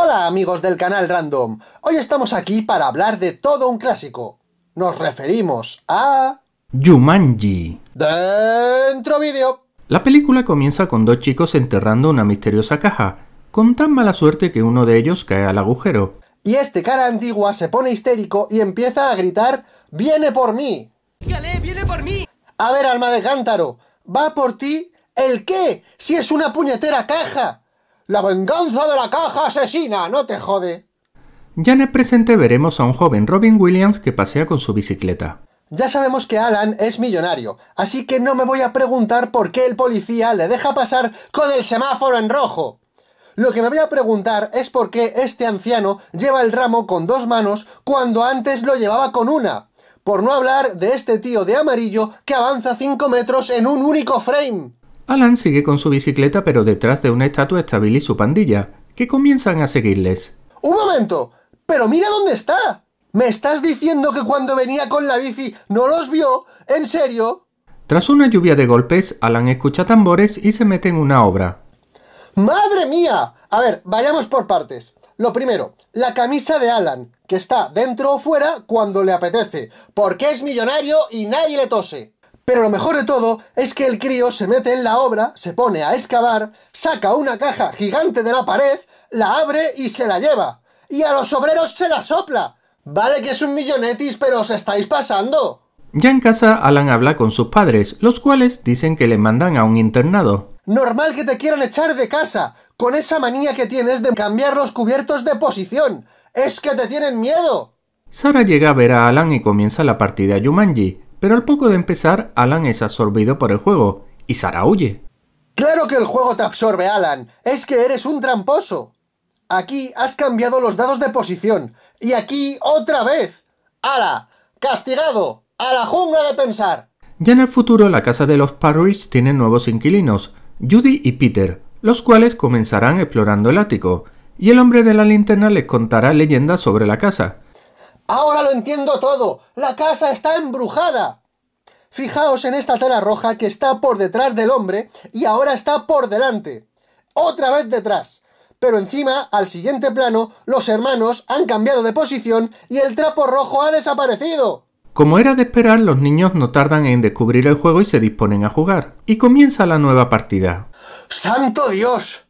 Hola amigos del canal Random, hoy estamos aquí para hablar de todo un clásico. Nos referimos a... Jumanji. Dentro vídeo. La película comienza con dos chicos enterrando una misteriosa caja, con tan mala suerte que uno de ellos cae al agujero. Y este cara antigua se pone histérico y empieza a gritar, ¡Viene por mí! viene por mí! A ver, alma de cántaro, ¿va por ti? ¿El qué? ¡Si es una puñetera caja! La venganza de la caja asesina, no te jode. Ya en el presente veremos a un joven Robin Williams que pasea con su bicicleta. Ya sabemos que Alan es millonario, así que no me voy a preguntar por qué el policía le deja pasar con el semáforo en rojo. Lo que me voy a preguntar es por qué este anciano lleva el ramo con dos manos cuando antes lo llevaba con una. Por no hablar de este tío de amarillo que avanza 5 metros en un único frame. Alan sigue con su bicicleta pero detrás de una estatua está Billy y su pandilla, que comienzan a seguirles. ¡Un momento! ¡Pero mira dónde está! ¿Me estás diciendo que cuando venía con la bici no los vio? ¿En serio? Tras una lluvia de golpes, Alan escucha tambores y se mete en una obra. ¡Madre mía! A ver, vayamos por partes. Lo primero, la camisa de Alan, que está dentro o fuera cuando le apetece, porque es millonario y nadie le tose. Pero lo mejor de todo es que el crío se mete en la obra, se pone a excavar, saca una caja gigante de la pared, la abre y se la lleva. Y a los obreros se la sopla. Vale que es un millonetis, pero os estáis pasando. Ya en casa, Alan habla con sus padres, los cuales dicen que le mandan a un internado. Normal que te quieran echar de casa, con esa manía que tienes de cambiar los cubiertos de posición. Es que te tienen miedo. Sara llega a ver a Alan y comienza la partida Yumanji. Pero al poco de empezar, Alan es absorbido por el juego y Sara huye. Claro que el juego te absorbe, Alan. Es que eres un tramposo. Aquí has cambiado los dados de posición. Y aquí otra vez. ¡Ala! ¡Castigado! ¡A la jungla de pensar! Ya en el futuro, la casa de los Parrish tiene nuevos inquilinos, Judy y Peter, los cuales comenzarán explorando el ático, y el hombre de la linterna les contará leyendas sobre la casa, Ahora lo entiendo todo. La casa está embrujada. Fijaos en esta tela roja que está por detrás del hombre y ahora está por delante. Otra vez detrás. Pero encima, al siguiente plano, los hermanos han cambiado de posición y el trapo rojo ha desaparecido. Como era de esperar, los niños no tardan en descubrir el juego y se disponen a jugar. Y comienza la nueva partida. ¡Santo Dios!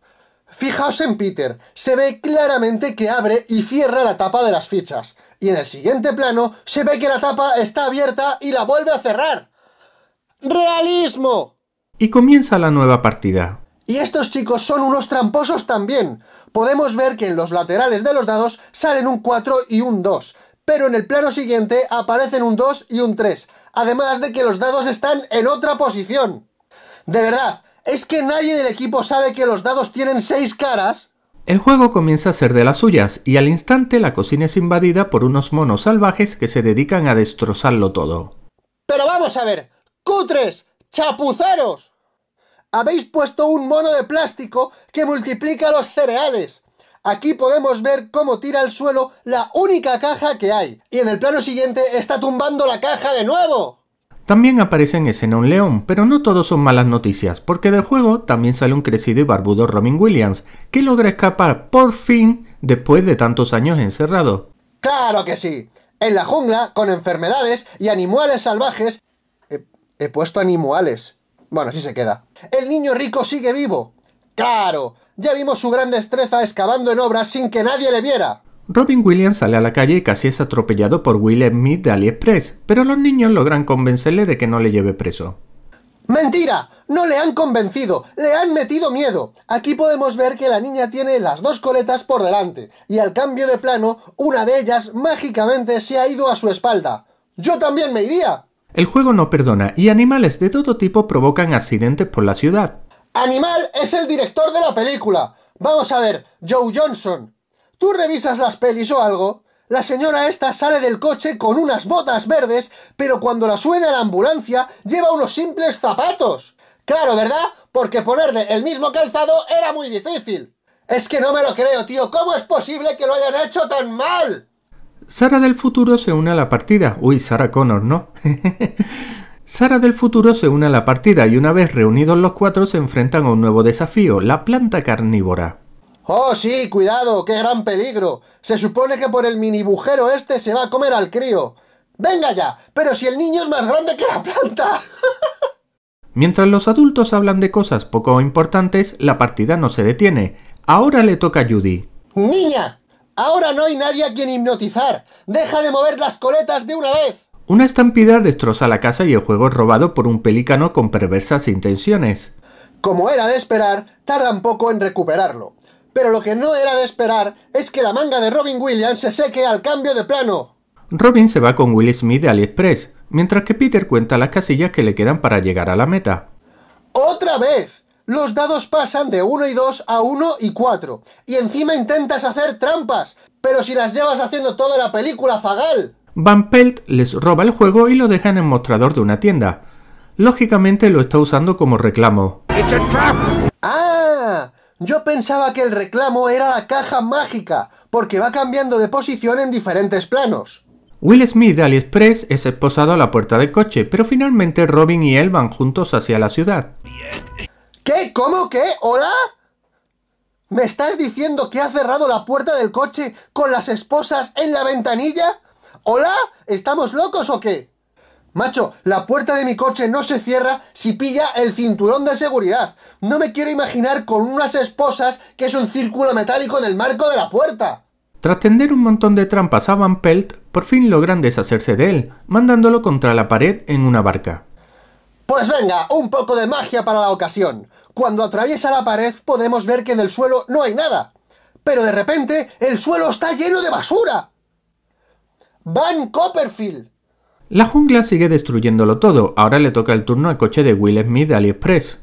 Fijaos en Peter, se ve claramente que abre y cierra la tapa de las fichas, y en el siguiente plano se ve que la tapa está abierta y la vuelve a cerrar. ¡Realismo! Y comienza la nueva partida. Y estos chicos son unos tramposos también. Podemos ver que en los laterales de los dados salen un 4 y un 2, pero en el plano siguiente aparecen un 2 y un 3, además de que los dados están en otra posición. De verdad, ¿Es que nadie del equipo sabe que los dados tienen seis caras? El juego comienza a ser de las suyas y al instante la cocina es invadida por unos monos salvajes que se dedican a destrozarlo todo. Pero vamos a ver, cutres, chapuceros. Habéis puesto un mono de plástico que multiplica los cereales. Aquí podemos ver cómo tira al suelo la única caja que hay. Y en el plano siguiente está tumbando la caja de nuevo. También aparece en escena un león, pero no todos son malas noticias, porque del juego también sale un crecido y barbudo Robin Williams, que logra escapar por fin después de tantos años encerrado. ¡Claro que sí! En la jungla, con enfermedades y animales salvajes... He, he puesto animales. Bueno, así se queda. El niño rico sigue vivo. ¡Claro! Ya vimos su gran destreza excavando en obras sin que nadie le viera. Robin Williams sale a la calle y casi es atropellado por Will Smith de AliExpress, pero los niños logran convencerle de que no le lleve preso. ¡Mentira! No le han convencido, le han metido miedo. Aquí podemos ver que la niña tiene las dos coletas por delante, y al cambio de plano, una de ellas mágicamente se ha ido a su espalda. ¡Yo también me iría! El juego no perdona, y animales de todo tipo provocan accidentes por la ciudad. ¡Animal es el director de la película! Vamos a ver, Joe Johnson, Tú revisas las pelis o algo, la señora esta sale del coche con unas botas verdes, pero cuando la suena la ambulancia lleva unos simples zapatos. Claro, ¿verdad? Porque ponerle el mismo calzado era muy difícil. Es que no me lo creo, tío. ¿Cómo es posible que lo hayan hecho tan mal? Sara del futuro se une a la partida. Uy, Sara Connor, ¿no? Sara del futuro se une a la partida y una vez reunidos los cuatro se enfrentan a un nuevo desafío, la planta carnívora. Oh, sí, cuidado, qué gran peligro. Se supone que por el minibujero este se va a comer al crío. Venga ya, pero si el niño es más grande que la planta. Mientras los adultos hablan de cosas poco importantes, la partida no se detiene. Ahora le toca a Judy. Niña, ahora no hay nadie a quien hipnotizar. Deja de mover las coletas de una vez. Una estampida destroza la casa y el juego es robado por un pelícano con perversas intenciones. Como era de esperar, tardan poco en recuperarlo. Pero lo que no era de esperar es que la manga de Robin Williams se seque al cambio de plano. Robin se va con Will Smith de AliExpress, mientras que Peter cuenta las casillas que le quedan para llegar a la meta. ¡Otra vez! Los dados pasan de 1 y 2 a 1 y 4. Y encima intentas hacer trampas. Pero si las llevas haciendo toda la película, fagal! Van Pelt les roba el juego y lo deja en el mostrador de una tienda. Lógicamente lo está usando como reclamo. ¡Es ¡Ah! Yo pensaba que el reclamo era la caja mágica, porque va cambiando de posición en diferentes planos. Will Smith de AliExpress es esposado a la puerta del coche, pero finalmente Robin y él van juntos hacia la ciudad. ¿Qué? ¿Cómo? ¿Qué? ¿Hola? ¿Me estás diciendo que ha cerrado la puerta del coche con las esposas en la ventanilla? ¿Hola? ¿Estamos locos o qué? Macho, la puerta de mi coche no se cierra si pilla el cinturón de seguridad. No me quiero imaginar con unas esposas que es un círculo metálico en el marco de la puerta. Tras tender un montón de trampas a Van Pelt, por fin logran deshacerse de él, mandándolo contra la pared en una barca. Pues venga, un poco de magia para la ocasión. Cuando atraviesa la pared podemos ver que en el suelo no hay nada. Pero de repente el suelo está lleno de basura. Van Copperfield. La jungla sigue destruyéndolo todo, ahora le toca el turno al coche de Will Smith de AliExpress.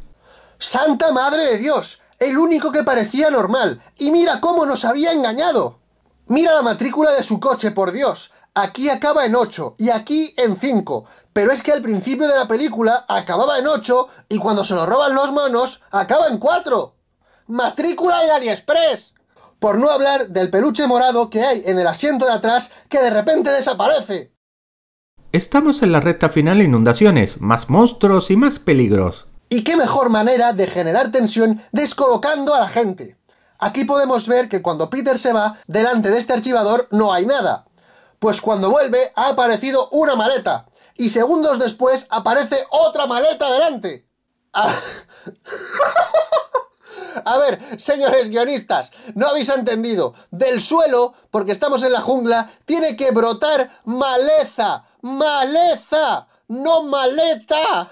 ¡Santa madre de Dios! El único que parecía normal, y mira cómo nos había engañado. Mira la matrícula de su coche, por Dios. Aquí acaba en 8 y aquí en 5. Pero es que al principio de la película acababa en 8 y cuando se lo roban los monos acaba en 4. Matrícula de AliExpress. Por no hablar del peluche morado que hay en el asiento de atrás que de repente desaparece. Estamos en la recta final de inundaciones, más monstruos y más peligros. ¿Y qué mejor manera de generar tensión descolocando a la gente? Aquí podemos ver que cuando Peter se va, delante de este archivador no hay nada. Pues cuando vuelve ha aparecido una maleta. Y segundos después aparece otra maleta delante. Ah. A ver, señores guionistas, no habéis entendido. Del suelo, porque estamos en la jungla, tiene que brotar maleza. Maleza, no maleta.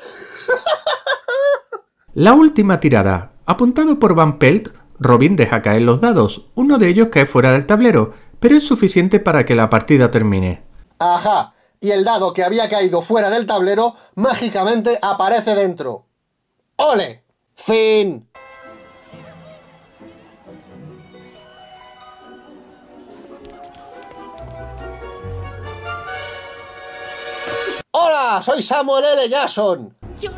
La última tirada. Apuntado por Van Pelt, Robin deja caer los dados. Uno de ellos cae fuera del tablero, pero es suficiente para que la partida termine. Ajá. Y el dado que había caído fuera del tablero mágicamente aparece dentro. ¡Ole! Fin. Hola, soy Samuel L. Jason. Yo no,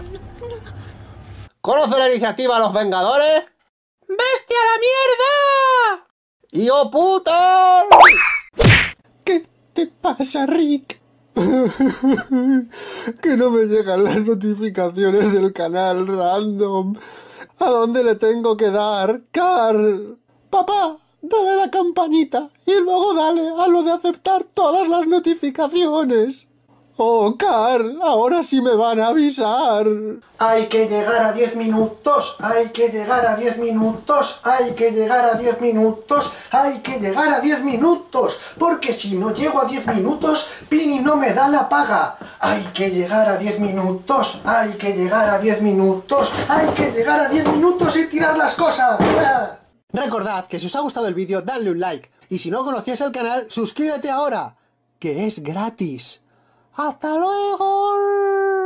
¿Conoce la iniciativa Los Vengadores? ¡Bestia la mierda! ¡Y oh puta! ¿Qué te pasa, Rick? que no me llegan las notificaciones del canal random. ¿A dónde le tengo que dar, Carl? Papá, dale la campanita y luego dale a lo de aceptar todas las notificaciones. Oh, Carl, ahora sí me van a avisar. Hay que llegar a 10 minutos, hay que llegar a 10 minutos, hay que llegar a 10 minutos, hay que llegar a 10 minutos, porque si no llego a 10 minutos, Pini no me da la paga. Hay que llegar a 10 minutos, hay que llegar a 10 minutos, hay que llegar a 10 minutos y tirar las cosas. Recordad que si os ha gustado el vídeo, dadle un like. Y si no conocías el canal, suscríbete ahora, que es gratis. hasta luego.